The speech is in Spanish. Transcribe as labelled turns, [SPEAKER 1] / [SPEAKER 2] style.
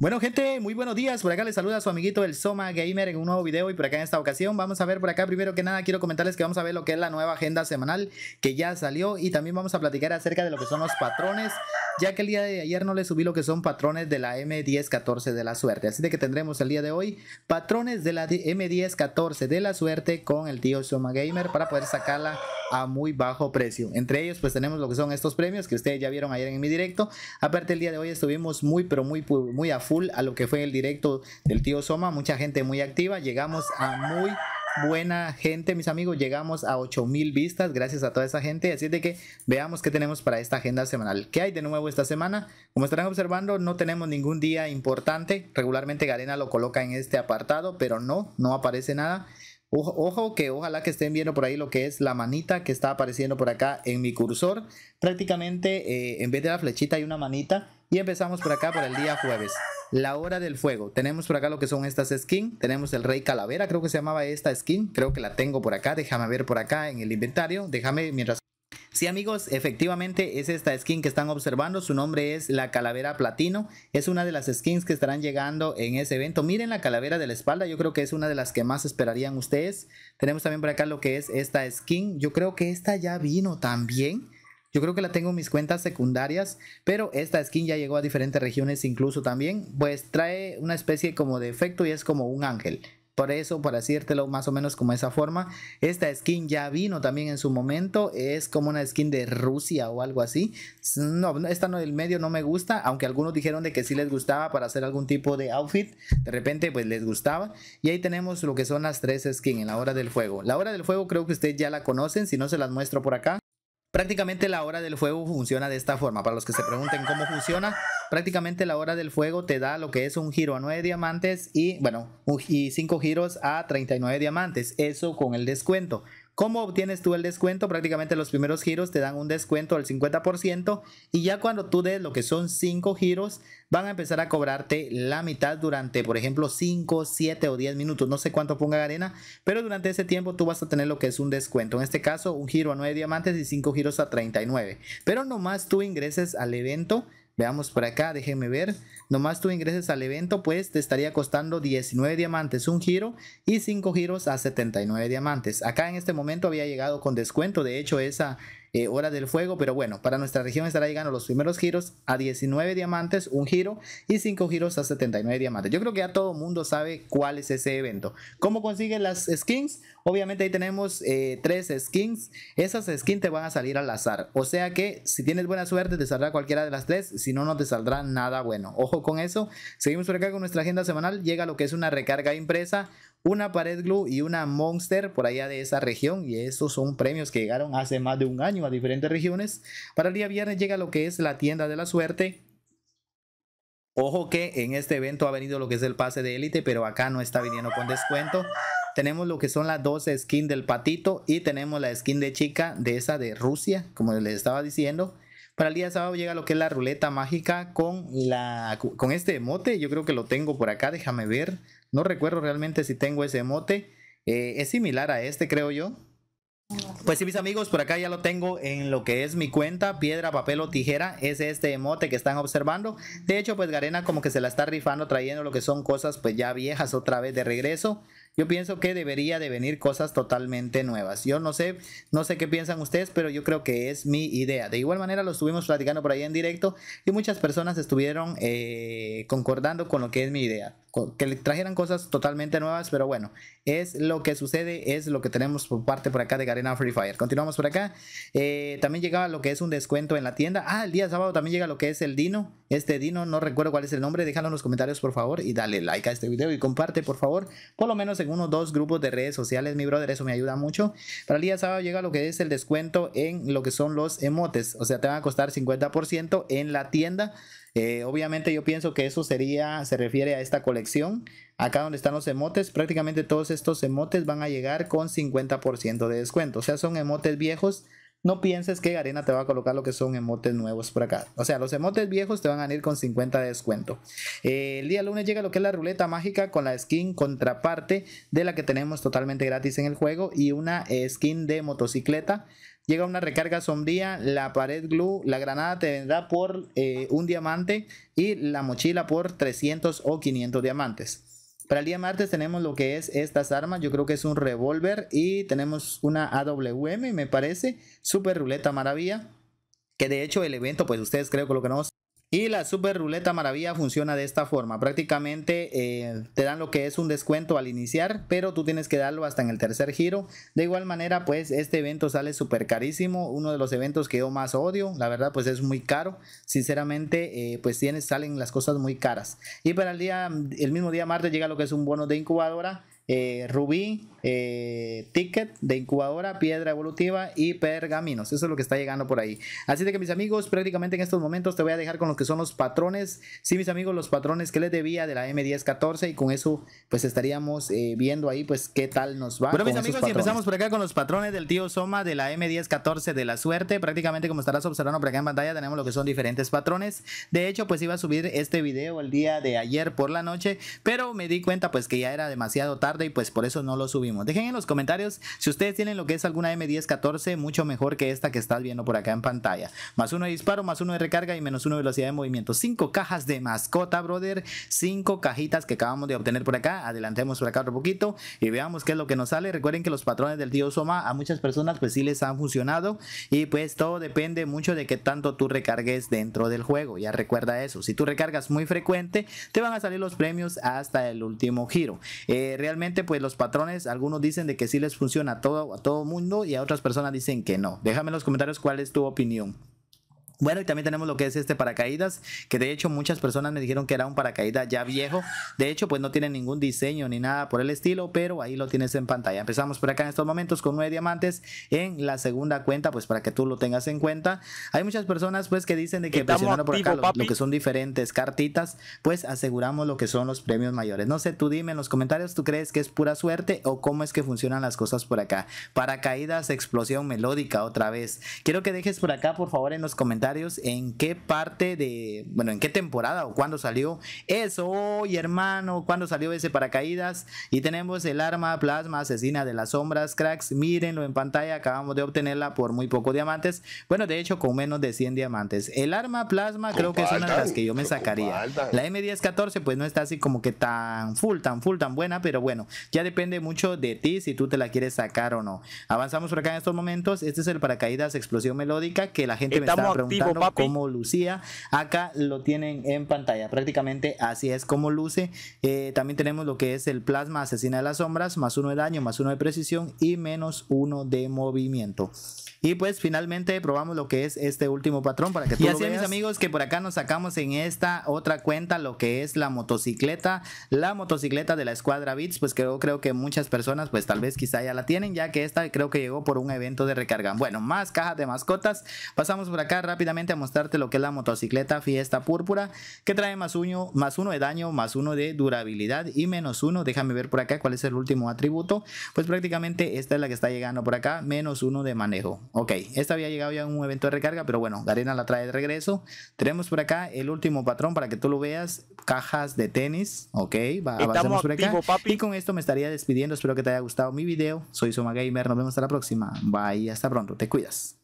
[SPEAKER 1] Bueno gente, muy buenos días, por acá les saluda su amiguito el Soma Gamer en un nuevo video y por acá en esta ocasión vamos a ver por acá primero que nada quiero comentarles que vamos a ver lo que es la nueva agenda semanal que ya salió y también vamos a platicar acerca de lo que son los patrones ya que el día de ayer no les subí lo que son patrones de la M1014 de la suerte así de que tendremos el día de hoy patrones de la M1014 de la suerte con el tío Soma Gamer para poder sacarla a muy bajo precio. Entre ellos pues tenemos lo que son estos premios que ustedes ya vieron ayer en mi directo. Aparte el día de hoy estuvimos muy pero muy, muy a full a lo que fue el directo del tío Soma. Mucha gente muy activa. Llegamos a muy buena gente, mis amigos. Llegamos a 8000 vistas gracias a toda esa gente. Así de que veamos qué tenemos para esta agenda semanal. ¿Qué hay de nuevo esta semana? Como estarán observando, no tenemos ningún día importante. Regularmente Garena lo coloca en este apartado, pero no, no aparece nada. Ojo que ojalá que estén viendo por ahí lo que es la manita que está apareciendo por acá en mi cursor. Prácticamente eh, en vez de la flechita hay una manita y empezamos por acá para el día jueves. La hora del fuego. Tenemos por acá lo que son estas skins. Tenemos el rey calavera, creo que se llamaba esta skin. Creo que la tengo por acá. Déjame ver por acá en el inventario. Déjame mientras... Sí amigos, efectivamente es esta skin que están observando, su nombre es la calavera platino, es una de las skins que estarán llegando en ese evento. Miren la calavera de la espalda, yo creo que es una de las que más esperarían ustedes. Tenemos también por acá lo que es esta skin, yo creo que esta ya vino también. Yo creo que la tengo en mis cuentas secundarias, pero esta skin ya llegó a diferentes regiones incluso también. Pues trae una especie como de efecto y es como un ángel. Por eso, para decírtelo más o menos como esa forma, esta skin ya vino también en su momento, es como una skin de Rusia o algo así. No, esta no del medio no me gusta, aunque algunos dijeron de que sí les gustaba para hacer algún tipo de outfit, de repente pues les gustaba. Y ahí tenemos lo que son las tres skins en la hora del fuego. La hora del fuego creo que ustedes ya la conocen, si no se las muestro por acá. Prácticamente la hora del fuego funciona de esta forma. Para los que se pregunten cómo funciona, prácticamente la hora del fuego te da lo que es un giro a 9 diamantes y, bueno, y 5 giros a 39 diamantes. Eso con el descuento. ¿Cómo obtienes tú el descuento? Prácticamente los primeros giros te dan un descuento del 50% y ya cuando tú des lo que son 5 giros, van a empezar a cobrarte la mitad durante, por ejemplo, 5, 7 o 10 minutos, no sé cuánto ponga arena, pero durante ese tiempo tú vas a tener lo que es un descuento. En este caso, un giro a 9 diamantes y 5 giros a 39. Pero nomás tú ingreses al evento, Veamos por acá, déjeme ver. Nomás tú ingreses al evento, pues te estaría costando 19 diamantes un giro y 5 giros a 79 diamantes. Acá en este momento había llegado con descuento. De hecho, esa, eh, Hora del Fuego, pero bueno, para nuestra región estará llegando los primeros giros a 19 diamantes, un giro y 5 giros a 79 diamantes. Yo creo que ya todo el mundo sabe cuál es ese evento. ¿Cómo consiguen las skins? Obviamente ahí tenemos eh, tres skins. Esas skins te van a salir al azar. O sea que si tienes buena suerte te saldrá cualquiera de las tres. Si no, no te saldrá nada bueno. Ojo con eso. Seguimos por acá con nuestra agenda semanal. Llega lo que es una recarga impresa una Pared Glue y una Monster por allá de esa región. Y esos son premios que llegaron hace más de un año a diferentes regiones. Para el día viernes llega lo que es la tienda de la suerte. Ojo que en este evento ha venido lo que es el pase de élite, pero acá no está viniendo con descuento. Tenemos lo que son las 12 skins del patito y tenemos la skin de chica de esa de Rusia, como les estaba diciendo. Para el día sábado llega lo que es la ruleta mágica con, la, con este emote. Yo creo que lo tengo por acá, déjame ver. No recuerdo realmente si tengo ese emote. Eh, es similar a este, creo yo. Pues sí, mis amigos, por acá ya lo tengo en lo que es mi cuenta, piedra, papel o tijera, es este emote que están observando. De hecho, pues Garena como que se la está rifando trayendo lo que son cosas pues ya viejas otra vez de regreso. Yo pienso que debería de venir cosas totalmente nuevas. Yo no sé, no sé qué piensan ustedes, pero yo creo que es mi idea. De igual manera lo estuvimos platicando por ahí en directo y muchas personas estuvieron eh, concordando con lo que es mi idea. Que le trajeran cosas totalmente nuevas, pero bueno, es lo que sucede, es lo que tenemos por parte por acá de Garena Free Fire. Continuamos por acá. Eh, también llegaba lo que es un descuento en la tienda. Ah, el día sábado también llega lo que es el Dino. Este Dino, no recuerdo cuál es el nombre. Déjalo en los comentarios, por favor, y dale like a este video y comparte, por favor. Por lo menos uno o dos grupos de redes sociales, mi brother, eso me ayuda mucho. Para el día sábado llega lo que es el descuento en lo que son los emotes, o sea, te van a costar 50% en la tienda. Eh, obviamente yo pienso que eso sería, se refiere a esta colección. Acá donde están los emotes, prácticamente todos estos emotes van a llegar con 50% de descuento. O sea, son emotes viejos no pienses que Arena te va a colocar lo que son emotes nuevos por acá. O sea, los emotes viejos te van a ir con 50 de descuento. Eh, el día lunes llega lo que es la ruleta mágica con la skin contraparte de la que tenemos totalmente gratis en el juego y una skin de motocicleta. Llega una recarga sombría, la pared glue, la granada te vendrá por eh, un diamante y la mochila por 300 o 500 diamantes. Para el día martes tenemos lo que es estas armas. Yo creo que es un revólver y tenemos una AWM, me parece. Super ruleta maravilla. Que de hecho el evento, pues ustedes creo que lo que no. Y la Super Ruleta Maravilla funciona de esta forma. Prácticamente eh, te dan lo que es un descuento al iniciar, pero tú tienes que darlo hasta en el tercer giro. De igual manera, pues este evento sale súper carísimo. Uno de los eventos que yo más odio. La verdad, pues es muy caro. Sinceramente, eh, pues tienes, salen las cosas muy caras. Y para el día, el mismo día martes llega lo que es un bono de incubadora eh, rubí, eh, ticket de incubadora, piedra evolutiva y pergaminos. Eso es lo que está llegando por ahí. Así que mis amigos, prácticamente en estos momentos te voy a dejar con los que son los patrones. Sí, mis amigos, los patrones que les debía de la M1014 y con eso pues estaríamos eh, viendo ahí pues qué tal nos va. Bueno, mis amigos, si empezamos por acá con los patrones del tío Soma de la M1014 de la suerte. Prácticamente como estarás observando por acá en pantalla tenemos lo que son diferentes patrones. De hecho, pues iba a subir este video el día de ayer por la noche, pero me di cuenta pues que ya era demasiado tarde y pues por eso no lo subimos. Dejen en los comentarios si ustedes tienen lo que es alguna M1014 mucho mejor que esta que estás viendo por acá en pantalla. Más uno de disparo, más uno de recarga y menos uno de velocidad de movimiento. Cinco cajas de mascota, brother. Cinco cajitas que acabamos de obtener por acá. Adelantemos por acá otro poquito y veamos qué es lo que nos sale. Recuerden que los patrones del tío Soma a muchas personas pues sí les han funcionado y pues todo depende mucho de qué tanto tú recargues dentro del juego. Ya recuerda eso. Si tú recargas muy frecuente, te van a salir los premios hasta el último giro. Eh, realmente pues los patrones, algunos dicen de que sí les funciona a todo, a todo mundo y a otras personas dicen que no. Déjame en los comentarios cuál es tu opinión. Bueno, y también tenemos lo que es este paracaídas, que de hecho muchas personas me dijeron que era un paracaídas ya viejo. De hecho, pues no tiene ningún diseño ni nada por el estilo, pero ahí lo tienes en pantalla. Empezamos por acá en estos momentos con nueve diamantes en la segunda cuenta, pues para que tú lo tengas en cuenta. Hay muchas personas pues que dicen de que por acá lo, que son diferentes cartitas, pues aseguramos lo que son los premios mayores. No sé, tú dime en los comentarios, ¿tú crees que es pura suerte o cómo es que funcionan las cosas por acá? Paracaídas, explosión melódica otra vez. Quiero que dejes por acá, por favor, en los comentarios en qué parte de, bueno, en qué temporada o cuándo salió eso, oye hermano, cuándo salió ese paracaídas. Y tenemos el arma plasma asesina de las sombras, cracks, mírenlo en pantalla, acabamos de obtenerla por muy pocos diamantes. Bueno, de hecho, con menos de 100 diamantes. El arma plasma creo que es una las que yo me sacaría. La M1014 pues no está así como que tan full, tan full, tan buena, pero bueno, ya depende mucho de ti si tú te la quieres sacar o no. Avanzamos por acá en estos momentos. Este es el paracaídas explosión melódica que la gente me preguntando como lucía. Acá lo tienen en pantalla. Prácticamente así es como luce. Eh, también tenemos lo que es el plasma asesina de las sombras. Más uno de daño, más uno de precisión y menos uno de movimiento. Y pues finalmente probamos lo que es este último patrón para que tú y así mis amigos que por acá nos sacamos en esta otra cuenta lo que es la motocicleta, la motocicleta de la escuadra Beats, pues creo, creo que muchas personas pues tal vez quizá ya la tienen ya que esta creo que llegó por un evento de recarga. Bueno, más cajas de mascotas. Pasamos por acá rápido a mostrarte lo que es la motocicleta Fiesta Púrpura, que trae más uno, más uno de daño, más uno de durabilidad y menos uno. Déjame ver por acá cuál es el último atributo. Pues prácticamente esta es la que está llegando por acá, menos uno de manejo. Ok, esta había llegado ya en un evento de recarga, pero bueno, Garena la trae de regreso. Tenemos por acá el último patrón para que tú lo veas, cajas de tenis. Ok, por acá. y con esto me estaría despidiendo. Espero que te haya gustado mi video. Soy Soma Gamer. Nos vemos hasta la próxima. Bye, hasta pronto. Te cuidas.